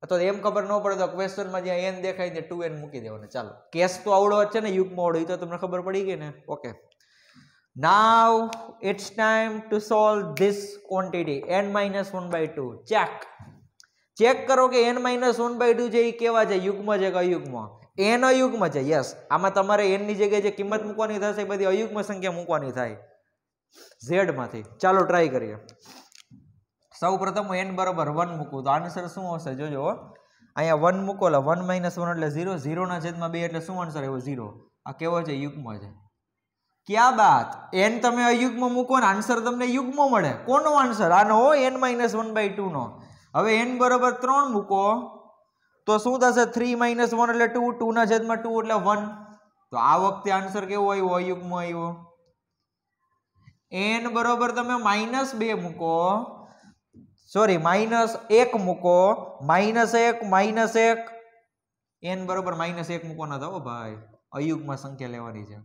અથવા એમ ખબર ન પડે તો ક્વેશ્ચનમાં જ્યાં એન દેખાય ને ટુ એન મૂકી દેવાનું ચાલો કેસ તો આવડો જ છે ને યુગમાં આવડો એ તો તમને ખબર પડી ગઈ ને okay now it's time to solve this quantity n minus one by two check check કરો કે n minus one by two છે એ કેવા છે યુગમાં છે કે અયુગમાં એન અયુગમાં છે યસ આમાં તમારે એનની જગ્યાએ જે કિંમત મૂકવાની થશે એ બધી અયુગમાં સંખ્યા મૂકવાની થાય ઝેડમાંથી ચાલો ટ્રાય કરીએ સૌપ્રથમ હું એન બરાબર વન મૂકું તો આન્સર શું હશે જોજો અહીંયા વન મૂકો એટલે વન માઇનસ વન એટલે ઝીરો ઝીરોના છેદમાં બે એટલે શું આન્સર એવો ઝીરો આ કેવો છે યુગ્મ છે ક્યા બાત એન તમે અયુગ્મ મૂકો ને આન્સર તમને યુગ્મ મળે કોનો આન્સર આનો એન માઇનસ વન બાય ટુનો હવે એન બરાબર ત્રણ મૂકો તો શું થશે થ્રી માઇનસ વન એટલે ટુ ટુના છેદમાં ટુ એટલે વન તો આ વખતે આન્સર કેવો આવ્યો અયુગ્મ આવ્યો એન બરોબર તમે માઇનસ બે મૂકો સોરી માઇનસ એક મૂકો માઇનસ એક માઇનસ એક એન બરોબર માઇનસ એક મૂકો ના થવો ભાઈ અયુગમાં સંખ્યા લેવાની છે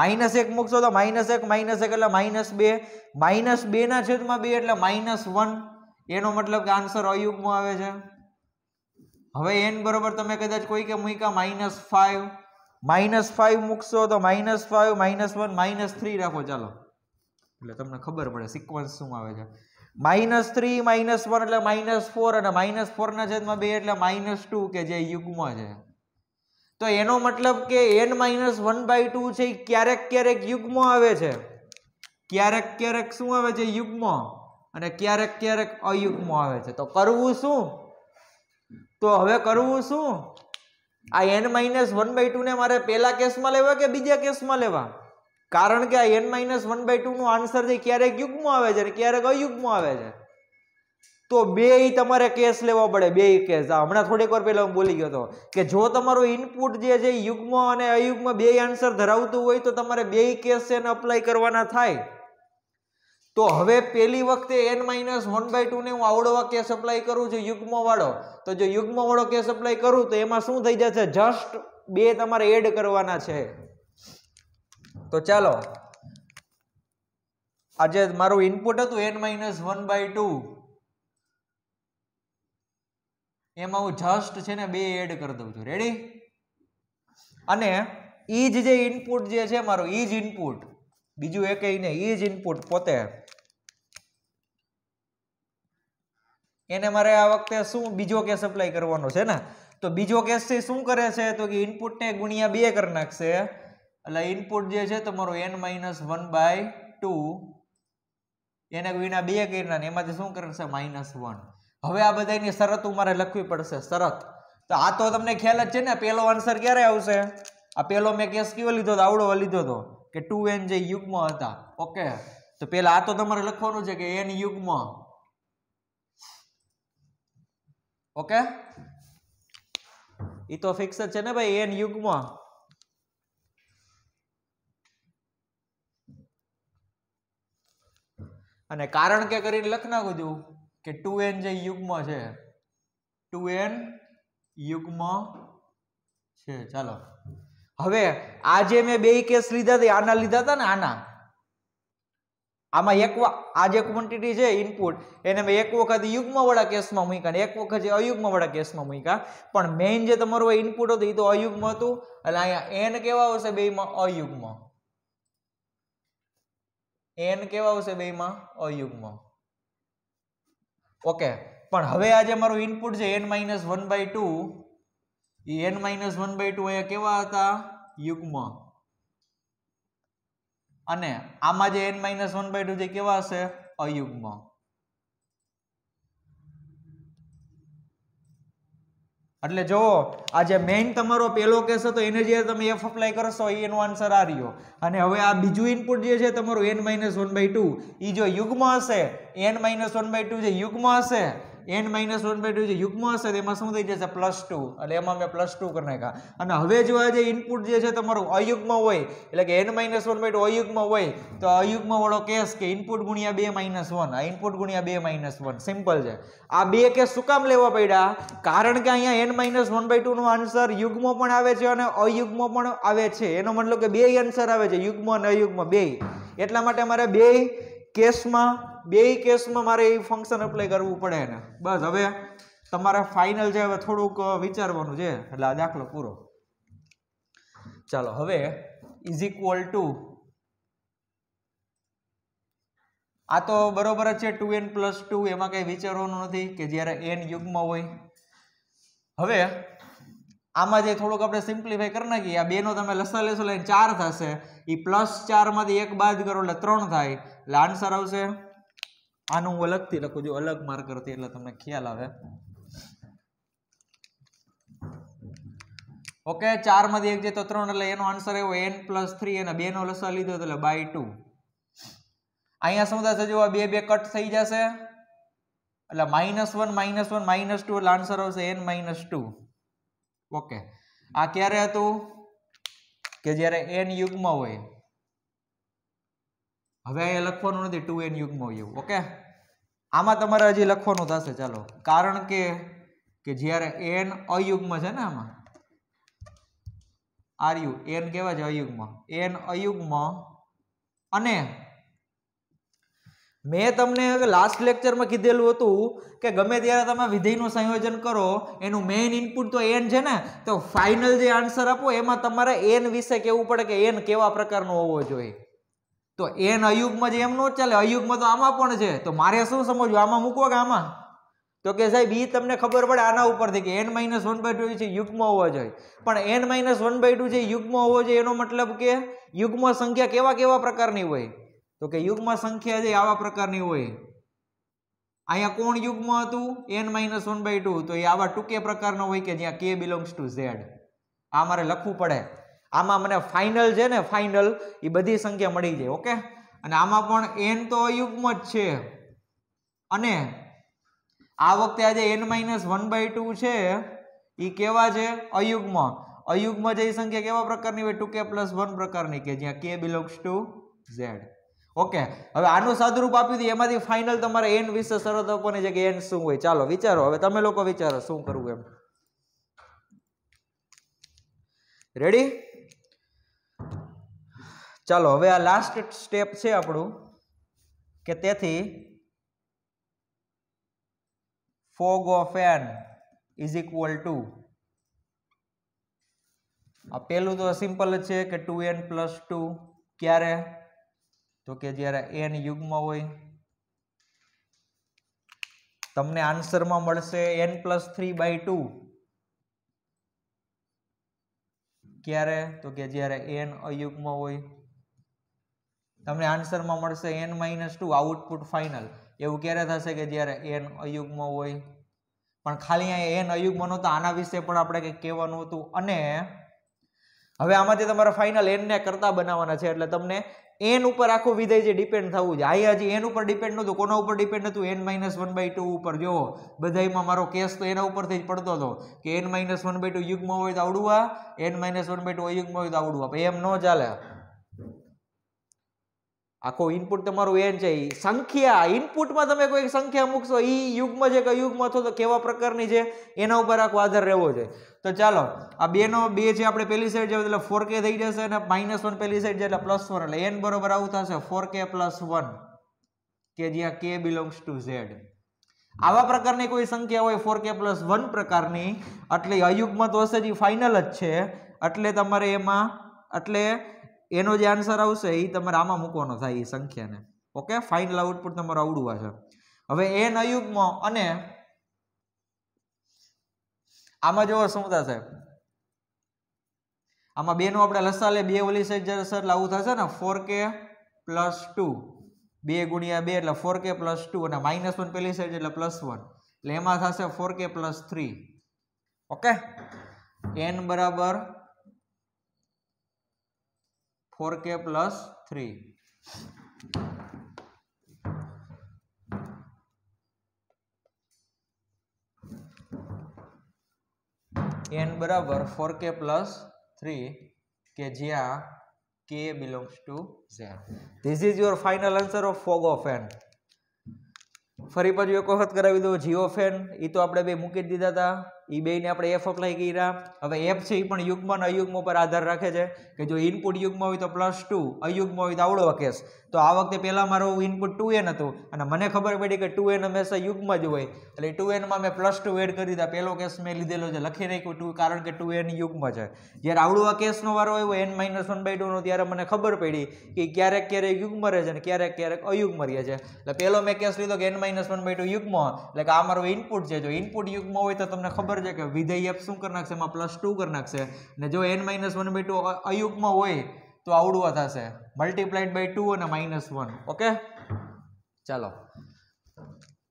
માઇનસ એક મૂકશો તો માઇનસ એક માઇનસ એક એટલે માઇનસ બે માઇનસ બે ના છેદમાં બે એટલે માઇનસ વન એનો મતલબ કે આન્સર અયુગમાં આવે છે હવે એન બરોબર તમે કદાચ કોઈ કે મૂકા માઇનસ ફાઈવ માઇનસ ફાઈવ મૂકશો તો minus five minus one minus three રાખો ચાલો એટલે તમને ખબર પડે સિક્વન્સ શું આવે છે માઇનસ થ્રી માઇનસ વન એટલે માઇનસ ફોર અને માઇનસ ફોરના છેદમાં બે એટલે માઇનસ ટુ કે જે યુગ્મ છે તો એનો મતલબ કે n minus one by two છે એ ક્યારેક ક્યારેક યુગ્મ આવે છે ક્યારેક ક્યારેક શું આવે છે યુગ્મ અને ક્યારેક ક્યારેક અયુગ્મ આવે છે તો કરવું શું તો હવે કરવું શું આ એન માઇનસ વન બાય ટુને મારે પહેલા કેસમાં લેવા કે બીજા કેસમાં લેવા કારણ કે આ એન માઇનસ વન બાય ટુનું આન્સર છે ક્યારેક યુગ્મ આવે છે અને ક્યારેક અયુગ્મ આવે છે તો બે તમારે કેસ લેવો પડે બે કેસ આ હમણાં થોડીક વાર પહેલાં હું બોલી ગયો હતો કે જો તમારો ઇનપુટ જે છે યુગ્મ અને અયુગમાં બે આન્સર ધરાવતું હોય તો તમારે બે કેસ છે એને અપ્લાય કરવાના થાય તો હવે પહેલી વખતે એન માઇનસ વન બાય ટુને હું આવડવા કેસ અપ્લાય કરું છું યુગ્મ વાળો તો જો યુગ્મવાળો કેસ અપ્લાય કરું તો એમાં શું થઈ જશે જસ્ટ બે તમારે એડ કરવાના છે તો ચાલો આજે મારું ઇનપુટ હતું n minus one by two એમાં હું જસ્ટ છે ને બે એડ કરી દઉં છું રેડી અને એ જ જે ઇનપુટ જે છે મારું એ જ ઇનપુટ બીજું એક નહીં એ જ ઇનપુટ પોતે એને મારે આ વખતે શું બીજો કેસ અપ્લાય કરવાનો છે ને તો બીજો કેસ છે શું કરે છે તો કે ઇનપુટને ગુણ્યા બે કરી નાખશે એટલે ઇનપુટ જે છે તમારો n minus one by two એને વિના બે કર્યા એમાંથી શું કરશે માઇનસ વન હવે આ બધાની શરતો મારે લખવી પડશે શરત તો આ તો તમને ખ્યાલ જ છે ને પેલો આન્સર ક્યારે આવશે આ પેલો મેં કેસ કયો લીધો હતો આવડો લીધો હતો કે ટુ એન જે યુગ્મ હતા ઓકે તો પેલા આ તો તમારે લખવાનું છે કે એન યુગ્મ ઓકે એ તો ફિક્સ જ છે ને ભાઈ એન યુગમાં અને કારણ કે કરીને લખ નાખું છું કે ટુ એન જે યુગ્મ છે ટુ એન યુગ્મ છે ચાલો હવે આ જે મેં બે કેસ લીધા હતા આના લીધા હતા ને આના આમાં એક આ જે ક્વોન્ટિટી છે ઇનપુટ એને મેં એક વખત યુગ્મવાળા કેસમાં મૂક્યા ને એક વખત જે અયુગ્મવાળા કેસમાં મૂક્યા પણ મેઇન જે તમારું ઇનપુટ હતું એ તો અયુગ્મ હતું એટલે અહીંયા એન કેવા આવશે બેમાં અયુગ્મ એન કેવા આવશે બેમાં અયુગ્મ ઓકે પણ હવે આજે મારું ઇનપુટ છે n minus one by two એ n minus one by two અહીંયા કેવા હતા યુગ્મ અને આમાં જે n minus one by two જે કેવા હશે અયુગ્મ એટલે જુઓ આ જે મેઇન તમારો પહેલો કેસ હતો એને જે તમે એફ અપ્લાય કરશો એનો આન્સર આ રહ્યો અને હવે આ બીજું ઇનપુટ જે છે તમારું n minus one by two એ જો યુગમાં હશે n minus one by two જે યુગમાં હશે n minus one by two જે યુગ્મ હશે તેમાં શું થઈ જશે પ્લસ ટુ એટલે એમાં મેં પ્લસ ટુ કરી નાખ્યા અને હવે જો આ જે ઇનપુટ જે છે તમારું અયુગ્મ હોય એટલે કે n minus one by two અયુગ્મ હોય તો અયુગ્મ વાળો કેસ કે ઇનપુટ ગુણ્યા બે માઇનસ વન આ ઇનપુટ ગુણ્યા બે માઇનસ વન સિમ્પલ છે આ બે કેસ શું કામ લેવા પડ્યા કારણ કે અહીંયા એન માઇનસ વન બાય ટુનો આન્સર યુગ્મ પણ આવે છે અને અયુગ્મ પણ આવે છે એનો મતલબ કે બે આન્સર આવે છે યુગ્મ અને અયુગ્મ બે એટલા માટે અમારે બે કેસમાં બેય કેસમાં મારે એ ફંક્શન એપ્લાય કરવું પડે ને બસ હવે તમારે ફાઇનલ છે હવે થોડુંક વિચારવાનું છે એટલે આ દાખલો પૂરો ચાલો હવે ઇઝ ઇક્વલ ટુ આ તો બરોબર જ છે ટુ એન પ્લસ ટુ એમાં કંઈ વિચારવાનું નથી કે જ્યારે એન યુગમાં હોય હવે આમાં જે થોડુંક આપણે સિમ્પ્લિફાય કરી નાખીએ આ બેનો તમે લસા લેશો લઈને ચાર થશે એ પ્લસ ચારમાંથી એક બાદ કરો એટલે ત્રણ થાય લાન્સર આવશે આનું હું અલગથી લખું છું અલગ માર્કરથી એટલે તમને ખ્યાલ આવે ઓકે ચારમાંથી એક જે તો ત્રણ એટલે એનો આન્સર એવો એન પ્લસ થ્રી અને બેનો લસા લીધો એટલે બાય ટુ અહીંયા શું થશે જો બે બે કટ થઈ જશે એટલે minus one minus one minus two એટલે આન્સર આવશે એન માઇનસ ટુ ઓકે આ ક્યારે હતું કે જ્યારે એન યુગમાં હોય હવે અહીંયા લખવાનું નથી ટુ એન યુગમાં એવું ઓકે આમાં તમારે હજી લખવાનું થશે ચાલો કારણ કે કે જ્યારે એન અયુગ્મ છે ને આમાં આર યુ એન કહેવા છે અયુગ્મ એન અયુગ્મ અને મેં તમને લાસ્ટ લેક્ચરમાં કીધેલું હતું કે ગમે ત્યારે તમે વિધેયનું સંયોજન કરો એનું મેઇન ઇનપુટ તો એન છે ને તો ફાઇનલ જે આન્સર આપો એમાં તમારે એન વિશે કહેવું પડે કે એન કેવા પ્રકારનો હોવો જોઈએ તો એન અયુગમાં જે એમ જ ચાલે અયુગમાં તો આમાં પણ છે તો મારે શું સમજવું આમાં મૂકવો કે આમાં તો કે સાહેબ એ તમને ખબર પડે આના ઉપરથી કે n minus one by two છે યુગ્મ હોવા જોઈએ પણ n minus one by two છે યુગ્મ હોવો જોઈએ એનો મતલબ કે યુગ્મ સંખ્યા કેવા કેવા પ્રકારની હોય તો કે યુગમાં સંખ્યા છે આવા પ્રકારની હોય અહીંયા કોણ યુગમાં હતું n minus one by two તો એ આવા ટૂંકે પ્રકારનો હોય કે જ્યાં કે બિલોંગ્સ ટુ ઝેડ આ મારે લખવું પડે આમાં મને ફાઇનલ છે ને ફાઇનલ એ બધી સંખ્યા મળી જાય ઓકે અને આમાં પણ એન તો અયુગ્મ જ છે અને આ વખતે આજે n minus one by two છે એ કેવા છે અયુગ્મ અયુગ્મ જે સંખ્યા કેવા પ્રકારની હોય ટુ કે પ્લસ વન પ્રકારની કે જ્યાં k belongs to Z okay હવે આનું સાદુરૂપ આપ્યું હતું એમાંથી ફાઇનલ તમારે એન વિશે શરત આપવાની છે કે એન શું હોય ચાલો વિચારો હવે તમે લોકો વિચારો શું કરવું એમ રેડી ચાલો હવે આ લાસ્ટ સ્ટેપ છે આપણું કે તેથી fog of n is equal to આ પહેલું તો સિમ્પલ જ છે કે ટુ એન પ્લસ ટુ ક્યારે તો કે જ્યારે એન યુગમાં હોય તમને આન્સરમાં મળશે n plus three by two ક્યારે તો કે જ્યારે એન અયુગમાં હોય તમને આન્સરમાં મળશે n minus two output final એવું ક્યારે થશે કે જ્યારે એન અયુગ્મ હોય પણ ખાલી અહીંયા એન અયુગમાં નહોતો આના વિશે પણ આપણે કંઈક કહેવાનું હતું અને હવે આમાંથી તમારે ફાઇનલ એનને કરતા બનાવવાના છે એટલે તમને એન ઉપર આખું વિધેય જે ડિપેન્ડ થવું છે આ હજી એન ઉપર ડિપેન્ડ નહોતું કોના ઉપર ડિપેન્ડ હતું n minus one by two ઉપર જુઓ બધામાં મારો કેસ તો એના ઉપરથી જ પડતો હતો કે n minus one by two યુગમાં હોય તો આવડવા n minus one by two અયુગમાં હોય તો આવડવા એમ ન ચાલે આખો ઇનપુટ તમારું એન છે એ સંખ્યા ઇનપુટમાં તમે કોઈ સંખ્યા મૂકશો એ યુગમાં છે કે યુગમાં અથવા તો કેવા પ્રકારની છે એના ઉપર આખો આધાર રહેવો છે તો ચાલો આ બેનો બે છે આપણે પેલી સાઈડ જવું એટલે ફોર કે થઈ જશે અને માઇનસ વન પહેલી સાઈડ જાય એટલે પ્લસ વન એટલે એન બરોબર આવું થશે ફોર કે પ્લસ વન કે જ્યાં કે બિલોંગ્સ ટુ ઝેડ આવા પ્રકારની કોઈ સંખ્યા હોય ફોર કે પ્લસ વન પ્રકારની એટલે અયુગમાં તો હશે જ ફાઇનલ જ છે એટલે તમારે એમાં એટલે એનો જે આન્સર આવશે એ તમારે આમાં મૂકવાનો થાય એ સંખ્યાને ઓકે ફાઇનલ આઉટપુટ તમારું આવડું છે હવે એન અયુગમાં અને આમાં જોવો શું થશે આમાં બેનો આપણે લસા લે બે ઓલી સાઈડ જ્યારે સર લાવું થશે ને ફોર કે પ્લસ ટુ બે ગુણ્યા બે એટલે ફોર કે પ્લસ ટુ અને માઇનસ વન પેલી સાઈડ એટલે પ્લસ વન એટલે એમાં થશે four k plus three okay n બરાબર four k plus three n બરાબર ફોર કે પ્લસ થ્રી કે જ્યાં k belongs to Z this is your final answer of fog of n ફરી પાછું એક વખત કરાવી દઉં ફેન એ તો આપણે બે મૂકી દીધા હતા એ બેને આપણે એફ અપ્લાય કર્યા હવે એફ છે એ પણ યુગ્મ અને અયુગ્મ પર આધાર રાખે છે કે જો ઇનપુટ યુગ્મ હોય તો પ્લસ ટુ અયુગ્મ હોય તો આવડો કેસ તો આ વખતે પહેલાં મારું ઇનપુટ ટુ એન હતું અને મને ખબર પડી કે ટુ એન હંમેશા યુગ્મ જ હોય એટલે ટુ એનમાં મેં પ્લસ ટુ એડ કરી દીધા પહેલો કેસ મેં લીધેલો છે લખી નાખ્યું ટુ કારણ કે ટુ એન યુગ્મ છે જ્યારે આવડો કેસનો વારો આવ્યો એન માઇનસ વન બાય ટુનો ત્યારે મને ખબર પડી કે ક્યારેક ક્યારેક યુગ્મ રહે છે અને ક્યારેક ક્યારેક અયુગ્મ રહે છે એટલે પહેલો મેં કેસ લીધો કે n minus one by two યુગ્મ એટલે કે આ મારો ઇનપુટ છે જો ઇનપુટ યુગ્મ હોય તો તમને ખબર ખબર છે કે વિધેય શું કરી નાખશે એમાં પ્લસ ટુ કરી નાખશે ને જો n minus one by two અયુગમાં હોય તો આવડવા થશે મલ્ટીપ્લાઇડ બાય ટુ અને માઇનસ વન ઓકે ચાલો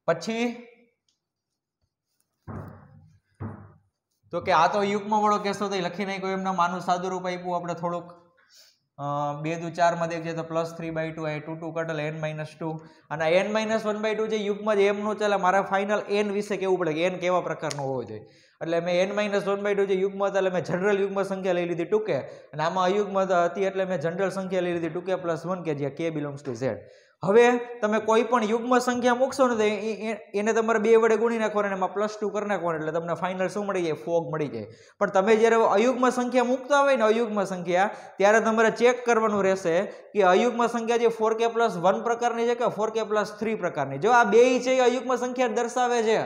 પછી તો કે આ તો યુગમાં વળો કેસો તો લખી નાખ્યો એમના માનું સાદું રૂપ આપ્યું આપણે થોડુંક બે દુ ચારમાં દેખજે તો પ્લસ થ્રી બાય ટુ અહીં ટુ ટુ કટલ એન માઇનસ ટુ અને n minus one by two જે યુગમાં જ એમનું ચાલે મારા ફાઇનલ એન વિશે કેવું પડે કે એન કેવા પ્રકારનો હોવો જોઈએ એટલે મેં n minus one by two જે યુગમાં એટલે મેં જનરલ યુગમાં સંખ્યા લઈ લીધી ટૂંકે અને આમાં અયુગમાં હતી એટલે મેં જનરલ સંખ્યા લઈ લીધી ટૂંકે પ્લસ વન કે જે કે બિલોંગ્સ ટુ ઝેડ હવે તમે કોઈ પણ યુગ્મ સંખ્યા મૂકશો ને તો એને તમારે બે વડે ગુણી નાખવાનું એમાં પ્લસ ટુ કરી નાખવાનું એટલે તમને ફાઇનલ શું મળી જાય ફોગ મળી જાય પણ તમે જ્યારે અયુગ્મ સંખ્યા મૂકતા હોય ને અયુગ્મ સંખ્યા ત્યારે તમારે ચેક કરવાનું રહેશે કે અયુગ્મ સંખ્યા જે ફોર કે પ્લસ વન પ્રકારની છે કે ફોર કે પ્લસ થ્રી પ્રકારની જો આ બે છે એ અયુગ્મ સંખ્યા દર્શાવે છે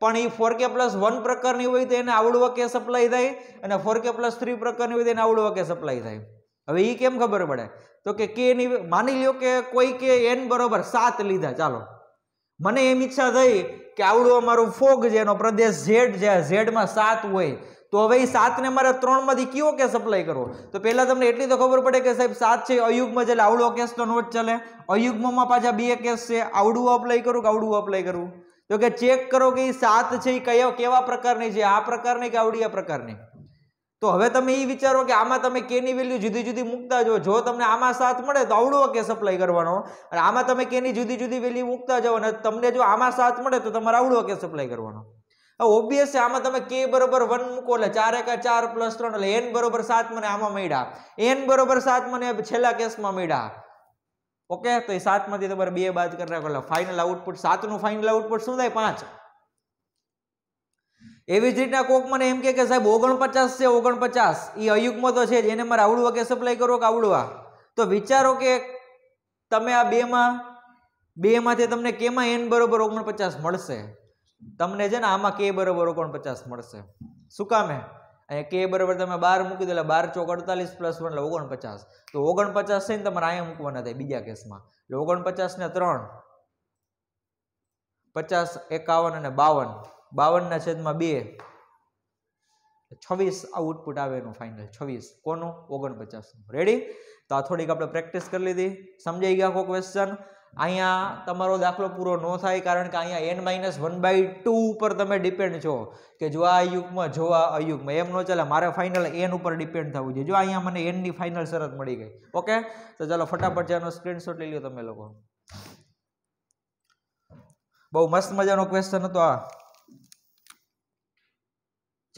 પણ એ ફોર કે પ્લસ વન પ્રકારની હોય તો એને આવડવા કે સપ્લાય થાય અને ફોર કે પ્લસ થ્રી પ્રકારની હોય તો એને આવડવા કે સપ્લાય થાય હવે એ કેમ ખબર પડે તો કે કે ની માની લ્યો કે કોઈ કે એન બરોબર સાત લીધા ચાલો મને એમ ઈચ્છા થઈ કે આવડું અમારું ફોગ છે એનો પ્રદેશ ઝેડ છે ઝેડમાં સાત હોય તો હવે એ સાતને મારે ત્રણમાંથી કયો કેસ અપ્લાય કરવો તો પહેલાં તમને એટલી તો ખબર પડે કે સાહેબ સાત છે અયુગમાં ચાલે આવડો કેસ તો નોટ ચાલે અયુગમાં પાછા બે કેસ છે આવડું અપ્લાય કરું કે આવડું અપ્લાય કરું તો કે ચેક કરો કે એ સાત છે એ કયા કેવા પ્રકારની છે આ પ્રકારની કે આવડી આ પ્રકારની તો હવે તમે એ વિચારો કે આમાં તમે કેની વેલ્યુ જુદી જુદી મૂકતા જાઓ જો તમને આમાં સાથ મળે તો આવડો કે સપ્લાય કરવાનો અને આમાં તમે કેની જુદી જુદી વેલ્યુ મૂકતા જાઓ અને તમને જો આમાં સાથ મળે તો તમારે આવડો કે સપ્લાય કરવાનો હવે ઓબ્વિયસ આમાં તમે કે બરોબર વન મૂકો એટલે ચાર એકા ચાર પ્લસ ત્રણ એટલે એન બરોબર સાત મને આમાં મળ્યા એન બરોબર સાત મને છેલ્લા કેસમાં મળ્યા ઓકે તો એ સાતમાંથી તમારે બે બાદ કરી નાખો એટલે ફાઇનલ આઉટપુટ સાતનું ફાઇનલ આઉટપુટ શું થાય પાંચ એવી જ રીતના કોક મને એમ કે સાહેબ ઓગણપચાસ છે ઓગણપચાસ એ અયુગમાં તો છે જ એને મારે આવડવા કે સપ્લાય કરો કે આવડવા તો વિચારો કે તમે આ બેમાં બેમાંથી તમને કેમાં એન બરોબર ઓગણપચાસ મળશે તમને છે ને આમાં કે બરોબર ઓગણપચાસ મળશે શું કામે અહીંયા કે બરાબર તમે બાર મૂકી દેલા બાર ચોક અડતાલીસ પ્લસ વન એટલે ઓગણપચાસ તો ઓગણપચાસ થઈને તમારે અહીંયા મૂકવાના થાય બીજા કેસમાં એટલે ઓગણપચાસ ને ત્રણ પચાસ એકાવન અને બાવન બાવનના છેદમાં બે છવ્વીસ આઉટપુટ આવે એનું ફાઇનલ છવ્વીસ કોનું ઓગણપચાસનું રેડી તો આ થોડીક આપણે પ્રેક્ટિસ કરી લીધી સમજાઈ ગયા કોઈ ક્વેશ્ચન અહીંયા તમારો દાખલો પૂરો ન થાય કારણ કે અહીંયા n minus one by two ઉપર તમે ડિપેન્ડ છો કે જો આ યુગમાં જો આ અયુગમાં એમ ન ચાલે મારે ફાઇનલ એન ઉપર ડિપેન્ડ થવું જોઈએ જો અહીંયા મને એનની ફાઇનલ શરત મળી ગઈ ઓકે તો ચાલો ફટાફટ જેનો સ્ક્રીનશોટ લઈ લો તમે લોકો બહુ મસ્ત મજાનો ક્વેશ્ચન હતો આ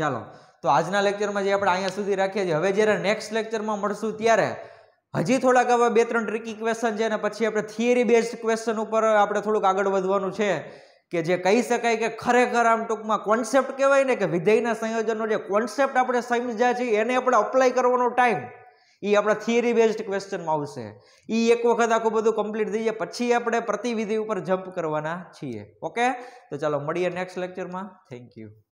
ચાલો તો આજના લેક્ચરમાં જે આપણે અહીંયા સુધી રાખીએ છીએ હવે જ્યારે નેક્સ્ટ લેક્ચરમાં મળશું ત્યારે હજી થોડાક હવે બે ત્રણ ટ્રીકી ક્વેશ્ચન છે અને પછી આપણે થિયરી બેઝડ ક્વેશ્ચન ઉપર આપણે થોડુંક આગળ વધવાનું છે કે જે કહી શકાય કે ખરેખર આમ ટૂંકમાં કોન્સેપ્ટ કહેવાય ને કે વિધેયના સંયોજનનો જે કોન્સેપ્ટ આપણે સમજ્યા છીએ એને આપણે અપ્લાય કરવાનો ટાઈમ એ આપણા થિયરી બેઝડ ક્વેશ્ચનમાં આવશે એ એક વખત આખું બધું કમ્પ્લીટ થઈ જાય પછી આપણે પ્રતિવિધિ ઉપર જમ્પ કરવાના છીએ ઓકે તો ચાલો મળીએ નેક્સ્ટ લેક્ચરમાં થેન્ક યુ